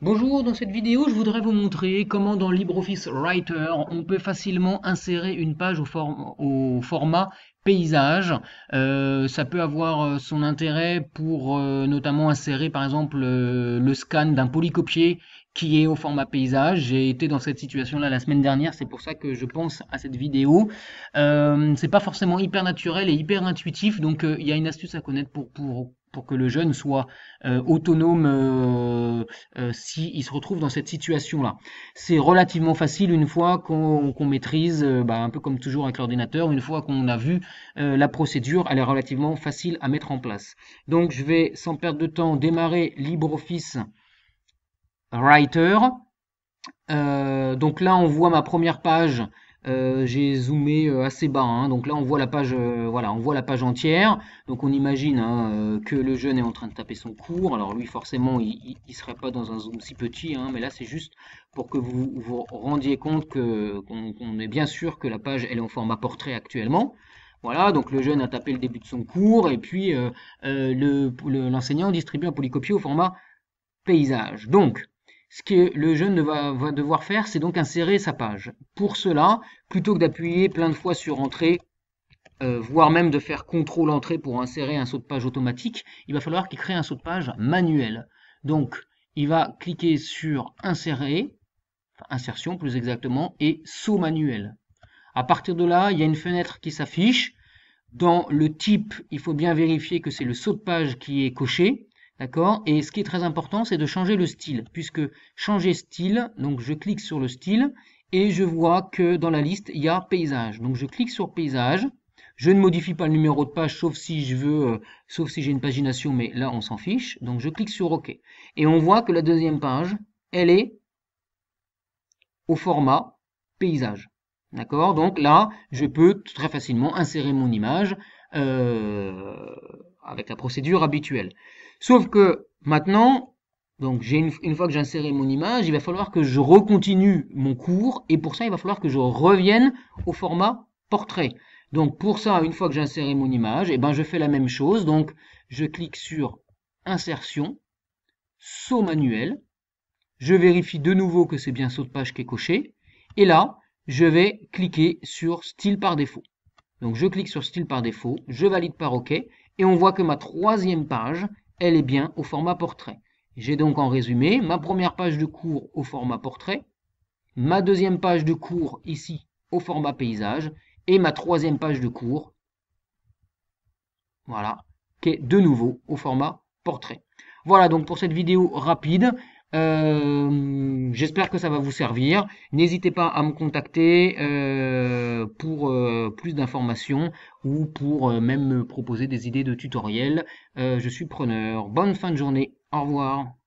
Bonjour, dans cette vidéo je voudrais vous montrer comment dans LibreOffice Writer on peut facilement insérer une page au, format paysage. Euh, ça peut avoir euh, son intérêt pour euh, notamment insérer par exemple le scan d'un polycopier qui est au format paysage. J'ai été dans cette situation-là la semaine dernière, c'est pour ça que je pense à cette vidéo. c'est pas forcément hyper naturel et hyper intuitif, donc il y a une astuce à connaître pour, pour pour que le jeune soit euh, autonome euh, euh, s'il se retrouve dans cette situation-là. C'est relativement facile une fois qu'on maîtrise, bah, un peu comme toujours avec l'ordinateur, une fois qu'on a vu la procédure, elle est relativement facile à mettre en place. Donc je vais sans perdre de temps démarrer LibreOffice Writer. donc là on voit ma première page euh, j'ai zoomé euh, assez bas, hein. donc là on voit la page, euh, voilà, on voit la page entière. Donc on imagine hein, que le jeune est en train de taper son cours. Alors lui forcément il, ne serait pas dans un zoom si petit, hein, mais là c'est juste pour que vous vous rendiez compte qu'on est bien sûr que la page est en format portrait actuellement. Voilà, donc le jeune a tapé le début de son cours et puis l'enseignant distribue un polycopier au format paysage. Donc ce que le jeune va, devoir faire, c'est donc insérer sa page. Pour cela, plutôt que d'appuyer plein de fois sur Entrée, euh, voire même de faire contrôle entrée pour insérer un saut de page automatique, il va falloir qu'il crée un saut de page manuel. Donc, il va cliquer sur insérer, enfin, insertion plus exactement, et saut manuel. À partir de là, il y a une fenêtre qui s'affiche. Dans le type, il faut bien vérifier que c'est le saut de page qui est coché. D'accord Et ce qui est très important, c'est de changer le style, puisque changer style, donc je clique sur le style, et je vois que dans la liste, il y a paysage. Donc je clique sur paysage, je ne modifie pas le numéro de page, sauf si je veux, euh, sauf si j'ai une pagination, mais là, on s'en fiche. Donc je clique sur OK. Et on voit que la deuxième page, elle est au format paysage. D'accord Donc là, je peux très facilement insérer mon image, euh, avec la procédure habituelle. Sauf que maintenant, donc j'ai une, fois que j'ai inséré mon image, il va falloir que je recontinue mon cours et pour ça, il va falloir que je revienne au format portrait. Donc pour ça, une fois que j'ai inséré mon image, eh ben, je fais la même chose. Donc je clique sur insertion, saut manuel. Je vérifie de nouveau que c'est bien saut de page qui est coché. Et là, je vais cliquer sur style par défaut. Donc je clique sur style par défaut, je valide par OK, et on voit que ma troisième page, elle est bien au format portrait. J'ai donc en résumé ma première page de cours au format portrait, ma deuxième page de cours ici au format paysage, et ma troisième page de cours, voilà, qui est de nouveau au format portrait. Voilà donc pour cette vidéo rapide. Euh, j'espère que ça va vous servir. N'hésitez pas à me contacter euh, pour euh, plus d'informations ou pour même me proposer des idées de tutoriels. je suis preneur. Bonne fin de journée. Au revoir.